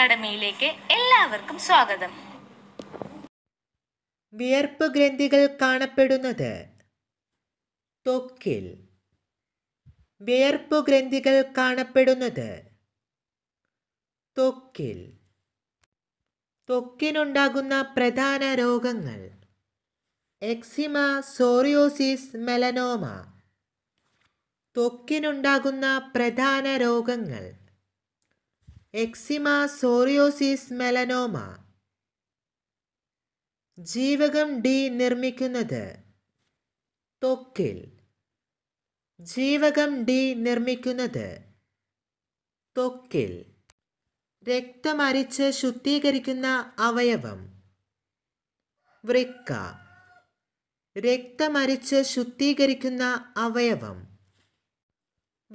അക്കാഡമിയിലേക്ക് എല്ലാവർക്കും സ്വാഗതം വിയർപ്പ് ഗ്രന്ഥികൾ കാണപ്പെടുന്നത് തൊക്കിൽ വിയർപ്പ് ഗ്രന്ഥികൾ കാണപ്പെടുന്നത് തൊക്കിൽ തൊക്കിനുണ്ടാകുന്ന പ്രധാന രോഗങ്ങൾ എക്സിമ സോറിയോസിസ് മെലനോമ തൊക്കിനുണ്ടാകുന്ന പ്രധാന രോഗങ്ങൾ എക്സിമ സോറിയോസിസ് മെലനോമ ജീവകം ഡി നിർമ്മിക്കുന്നത് ത്വക്കിൽ ജീവകം ഡി നിർമ്മിക്കുന്നത് ത്വക്കിൽ രക്തമരിച്ച് ശുദ്ധീകരിക്കുന്ന അവയവം വൃക്ക രക്തമരിച്ച് ശുദ്ധീകരിക്കുന്ന അവയവം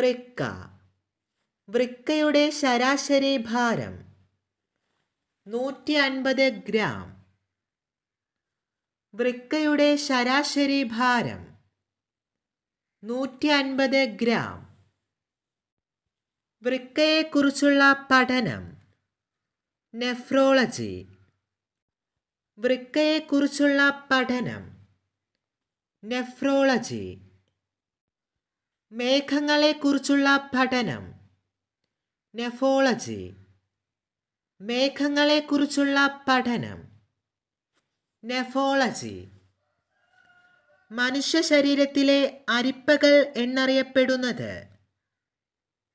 വൃക്ക വൃക്കയുടെ ശരാശരി ഭാരം നൂറ്റി അൻപത് ഗ്രാം വൃക്കയുടെ ശരാശരി ഭാരം നൂറ്റി അൻപത് ഗ്രാം വൃക്കയെക്കുറിച്ചുള്ള പഠനം നെഫ്രോളജി വൃക്കയെക്കുറിച്ചുള്ള പഠനം നെഫ്രോളജി മേഘങ്ങളെക്കുറിച്ചുള്ള പഠനം നെഫോളജി മേഘങ്ങളെക്കുറിച്ചുള്ള പഠനം നെഫോളജി മനുഷ്യ ശരീരത്തിലെ അരിപ്പകൾ എന്നറിയപ്പെടുന്നത്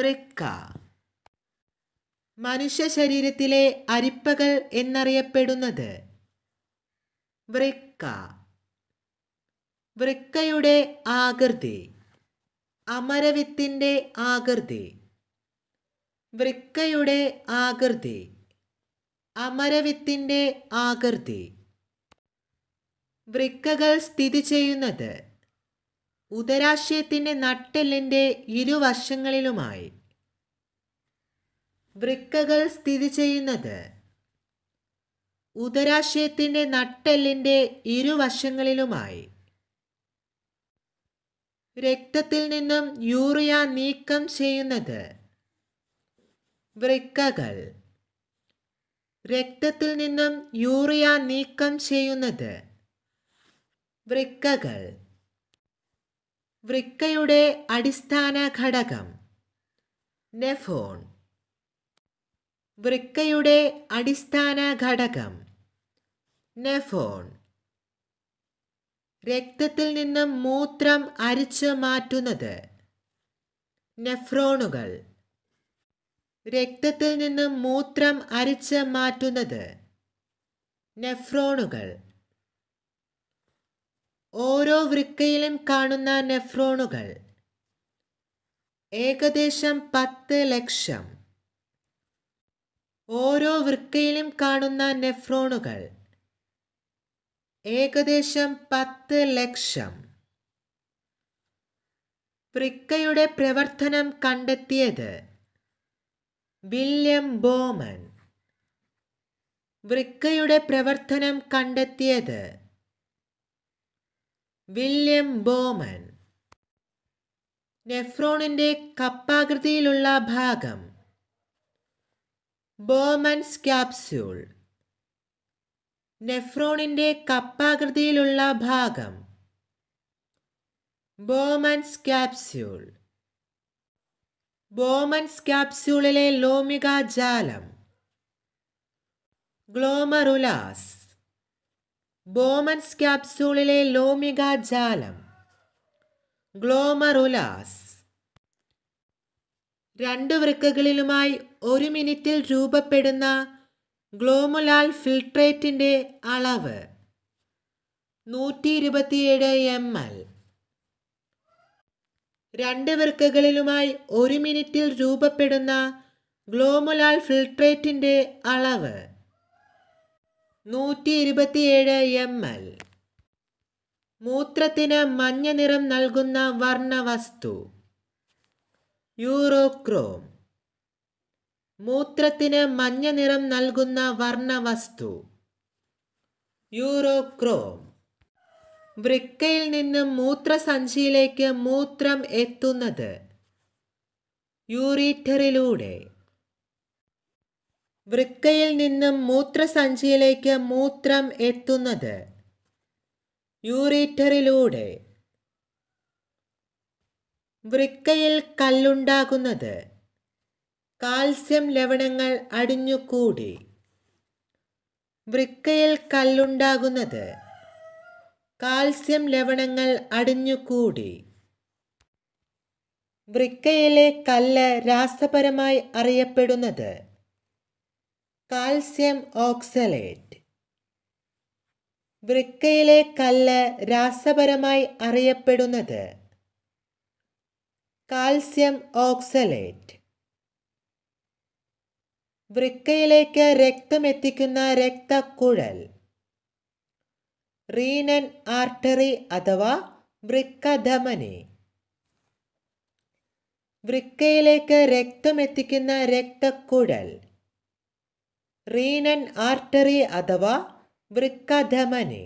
വൃക്ക മനുഷ്യ ശരീരത്തിലെ അരിപ്പകൾ എന്നറിയപ്പെടുന്നത് വൃക്ക വൃക്കയുടെ ആകൃതി അമരവിത്തിൻ്റെ ആകൃതി വൃക്കയുടെ ആകൃതി അമരവിത്തിൻ്റെ ആകൃതി വൃക്കകൾ സ്ഥിതി ചെയ്യുന്നത് ഉദരാശയത്തിൻ്റെ നട്ടെല്ലിൻ്റെ ഇരുവശങ്ങളിലുമായി വൃക്കകൾ സ്ഥിതി ചെയ്യുന്നത് ഉദരാശയത്തിൻ്റെ നട്ടെല്ലിൻ്റെ ഇരുവശങ്ങളിലുമായി രക്തത്തിൽ നിന്നും യൂറിയ നീക്കം ചെയ്യുന്നത് വൃക്കകൾ രക്തത്തിൽ നിന്നും യൂറിയ നീക്കം ചെയ്യുന്നത് വൃക്കകൾ വൃക്കയുടെ അടിസ്ഥാന ഘടകം നെഫോൺ വൃക്കയുടെ അടിസ്ഥാന ഘടകം നെഫോൺ രക്തത്തിൽ നിന്നും മൂത്രം അരിച്ചു മാറ്റുന്നത് നെഫ്രോണുകൾ രക്തത്തിൽ നിന്നും മൂത്രം അരിച്ച് മാറ്റുന്നത് നെഫ്രോണുകൾ ഓരോ വൃക്കയിലും കാണുന്ന നെഫ്രോണുകൾ ഏകദേശം പത്ത് ലക്ഷം ഓരോ വൃക്കയിലും കാണുന്ന നെഫ്രോണുകൾ ഏകദേശം പത്ത് ലക്ഷം വൃക്കയുടെ പ്രവർത്തനം കണ്ടെത്തിയത് വില്യം ബോമൻ വൃക്കയുടെ പ്രവർത്തനം കണ്ടെത്തിയത് വില്യം ബോമൻ നെഫ്രോണിൻ്റെ കപ്പാകൃതിയിലുള്ള ഭാഗം ബോമൻസ് ക്യാപ്സ്യൂൾ നെഫ്രോണിൻ്റെ കപ്പാകൃതിയിലുള്ള ഭാഗം ബോമൻസ് ക്യാപ്സ്യൂൾ ബോമൻസ് ക്യാപ്സ്യൂളിലെ ലോമിക ജാലം ഗ്ലോമറുലാസ് ബോമൻസ് ക്യാപ്സ്യൂളിലെ ലോമിക ജാലം ഗ്ലോമറുലാസ് രണ്ട് വൃക്കകളിലുമായി ഒരു മിനിറ്റിൽ രൂപപ്പെടുന്ന ഗ്ലോമുലാൽ ഫിൽട്രേറ്റിൻ്റെ അളവ് നൂറ്റി ഇരുപത്തിയേഴ് എം എൽ രണ്ട് വൃക്കകളിലുമായി ഒരു മിനിറ്റിൽ രൂപപ്പെടുന്ന ഗ്ലോമുലാൽ ഫിൽട്രേറ്റിൻ്റെ അളവ് നൂറ്റി ഇരുപത്തിയേഴ് എം എൽ മൂത്രത്തിന് മഞ്ഞ നിറം നൽകുന്ന വർണ്ണവസ്തു യൂറോക്രോം മൂത്രത്തിന് മഞ്ഞ നിറം നൽകുന്ന വർണ്ണവസ്തു യൂറോക്രോം വൃക്കയിൽ നിന്നും മൂത്രസഞ്ചിയിലേക്ക് മൂത്രം എത്തുന്നത് യൂറീറ്ററിലൂടെ വൃക്കയിൽ നിന്നും മൂത്രസഞ്ചിയിലേക്ക് മൂത്രം എത്തുന്നത് യൂറീറ്ററിലൂടെ വൃക്കയിൽ കല്ലുണ്ടാകുന്നത് കാൽസ്യം ലവണങ്ങൾ അടിഞ്ഞുകൂടി വൃക്കയിൽ കല്ലുണ്ടാകുന്നത് കാൽസ്യം ലവണങ്ങൾ അടിഞ്ഞുകൂടി വൃക്കയിലെ കല്ല് രാസപരമായി അറിയപ്പെടുന്നത് കാൽസ്യം ഓക്സലേറ്റ് വൃക്കയിലെ കല്ല് രാസപരമായി അറിയപ്പെടുന്നത് കാൽസ്യം ഓക്സലേറ്റ് വൃക്കയിലേക്ക് രക്തമെത്തിക്കുന്ന രക്തക്കുഴൽ റീനൻ ആർട്ടറി അഥവാ വൃക്കധമനി വൃക്കയിലേക്ക് എത്തിക്കുന്ന രക്തക്കുഴൽ റീനൻ ആർട്ടറി അഥവാ വൃക്കധമനി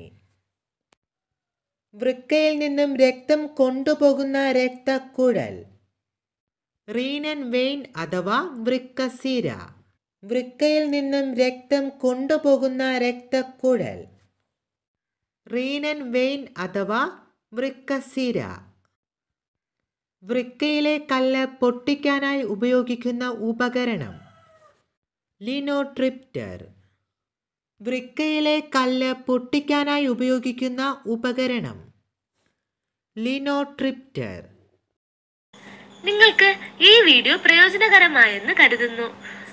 വൃക്കയിൽ നിന്നും രക്തം കൊണ്ടുപോകുന്ന രക്തക്കുഴൽ റീനൻ വെയിൻ അഥവാ വൃക്കസീര വൃക്കയിൽ നിന്നും രക്തം കൊണ്ടുപോകുന്ന രക്തക്കുഴൽ റീനൻ വെയിൻ അഥവാ വൃക്കസിര വൃക്കയിലെ കല്ല് പൊട്ടിക്കാനായി ഉപയോഗിക്കുന്ന ഉപകരണം ലിനോട്രിപ്റ്റർ വൃക്കയിലെ കല്ല് പൊട്ടിക്കാനായി ഉപയോഗിക്കുന്ന ഉപകരണം ലിനോട്രിപ്റ്റർ നിങ്ങൾക്ക് ഈ വീഡിയോ പ്രയോജനകരമായെന്ന് കരുതുന്നു